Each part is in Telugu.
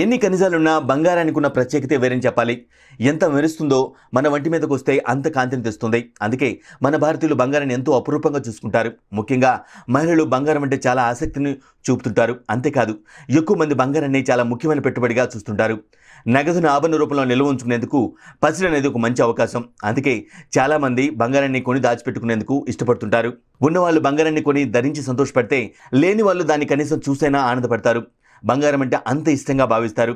ఎన్ని ఖనిజాలున్నా బంగారానికి ఉన్న ప్రత్యేకత వేరని చెప్పాలి ఎంత మెరుస్తుందో మన వంటి మీదకు వస్తే అంత కాంతిని తెస్తుంది అందుకే మన భారతీయులు బంగారాన్ని ఎంతో అపురూపంగా చూసుకుంటారు ముఖ్యంగా మహిళలు బంగారం అంటే చాలా ఆసక్తిని చూపుతుంటారు అంతేకాదు ఎక్కువ మంది బంగారాన్ని చాలా ముఖ్యమైన పెట్టుబడిగా చూస్తుంటారు నగదును ఆభరణ రూపంలో నిల్వ ఉంచుకునేందుకు పసిడి అనేది ఒక మంచి అవకాశం అందుకే చాలామంది బంగారాన్ని కొని దాచిపెట్టుకునేందుకు ఇష్టపడుతుంటారు ఉన్నవాళ్ళు బంగారాన్ని కొని ధరించి సంతోషపడితే లేని వాళ్ళు దాన్ని కనీసం చూసైనా ఆనందపడతారు బంగారం అంటే అంత ఇష్టంగా భావిస్తారు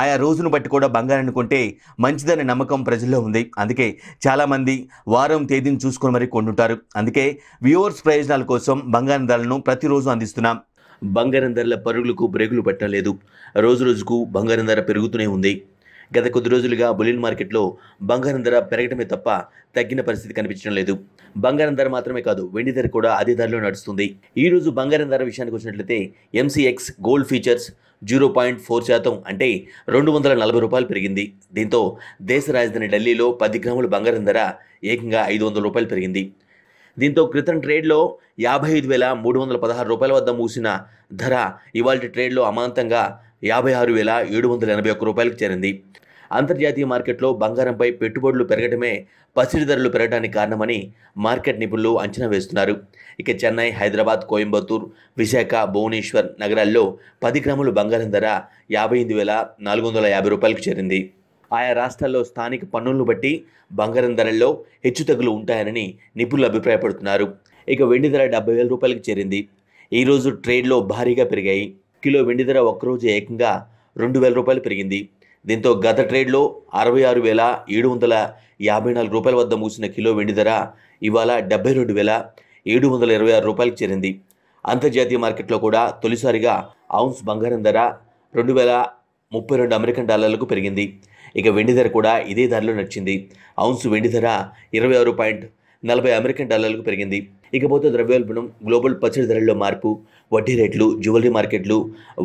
ఆయా రోజును బట్టి కూడా బంగారం కొంటే మంచిదనే నమ్మకం ప్రజల్లో ఉంది అందుకే చాలామంది వారం తేదీని చూసుకొని మరీ కొంటుంటారు అందుకే వ్యూవర్స్ ప్రయోజనాల కోసం బంగారం ధరలను ప్రతిరోజు అందిస్తున్నాం బంగారం ధరల పరుగులకు బ్రేకులు పెట్టలేదు రోజు రోజుకు బంగారం ధర పెరుగుతూనే ఉంది గత కొద్ది రోజులుగా బులిన్ మార్కెట్లో బంగారం ధర పెరగడమే తప్ప తగ్గిన పరిస్థితి కనిపించడం లేదు బంగారం ధర మాత్రమే కాదు వెండి ధర కూడా అదే ధరలో నడుస్తుంది ఈ రోజు బంగారం ధర విషయానికి వచ్చినట్లయితే MCX gold futures zero point four శాతం అంటే రెండు వందల నలభై రూపాయలు పెరిగింది దీంతో దేశ రాజధాని ఢిల్లీలో పది గ్రాముల బంగారం ధర ఏకంగా ఐదు వందల రూపాయలు పెరిగింది దీంతో క్రితం ట్రేడ్లో యాభై ఐదు వేల మూడు వందల పదహారు రూపాయల వద్ద మూసిన ధర ఇవాళ ట్రేడ్లో అమాంతంగా యాభై ఆరు వేల ఏడు వందల ఎనభై ఒక్క రూపాయలకు చేరింది అంతర్జాతీయ మార్కెట్లో బంగారంపై పెట్టుబడులు పెరగడమే పసిడి ధరలు పెరగడానికి కారణమని మార్కెట్ నిపుణులు అంచనా వేస్తున్నారు ఇక చెన్నై హైదరాబాద్ కోయంబత్తూర్ విశాఖ భువనేశ్వర్ నగరాల్లో పది గ్రాములు బంగారం ధర యాభై ఎనిమిది వేల నాలుగు వందల యాభై రూపాయలకు చేరింది ఆయా రాష్ట్రాల్లో స్థానిక పన్నులను బట్టి బంగారం ధరల్లో హెచ్చుతగ్గులు ఉంటాయని నిపుణులు అభిప్రాయపడుతున్నారు ఇక వెండి ధర డెబ్బై వేల రూపాయలకు చేరింది ఈరోజు ట్రేడ్లో భారీగా పెరిగాయి కిలో వెండి ధర ఒక్కరోజు ఏకంగా రెండు వేల రూపాయలు పెరిగింది దీంతో గత ట్రేడ్లో అరవై ఆరు వేల ఏడు వందల యాభై నాలుగు రూపాయల వద్ద మూసిన కిలో వెండి ధర ఇవాళ డెబ్బై రెండు వేల ఏడు వందల ఇరవై ఆరు రూపాయలకు చేరింది అంతర్జాతీయ మార్కెట్లో కూడా తొలిసారిగా ఔన్స్ బంగారం ధర రెండు వేల ముప్పై రెండు అమెరికన్ డాలర్లకు పెరిగింది ఇక వెండి ధర కూడా ఇదే ధరలో నడిచింది ఔన్స్ వెండి ధర ఇరవై ఆరు పాయింట్ నలభై అమెరికన్ డాలర్లకు పెరిగింది ఇకపోతే ద్రవ్యోల్బణం గ్లోబల్ పచ్చడి ధరల్లో మార్పు వడ్డీ రేట్లు జ్యువెలరీ మార్కెట్లు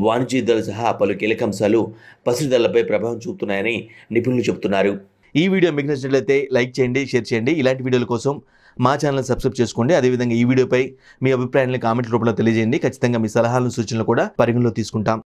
వాణిజ్య ధరలు సహా పలు కీలక అంశాలు పసిడి ధరలపై ప్రభావం చూపుతున్నాయని నిపుణులు చెబుతున్నారు ఈ వీడియో మీకు నచ్చినట్లయితే లైక్ చేయండి షేర్ చేయండి ఇలాంటి వీడియోల కోసం మా ఛానల్ సబ్స్క్రైబ్ చేసుకోండి అదేవిధంగా ఈ వీడియోపై మీ అభిప్రాయాలను కామెంట్ రూపంలో తెలియజేయండి ఖచ్చితంగా మీ సలహాలను సూచనలు కూడా పరిగణలో తీసుకుంటాం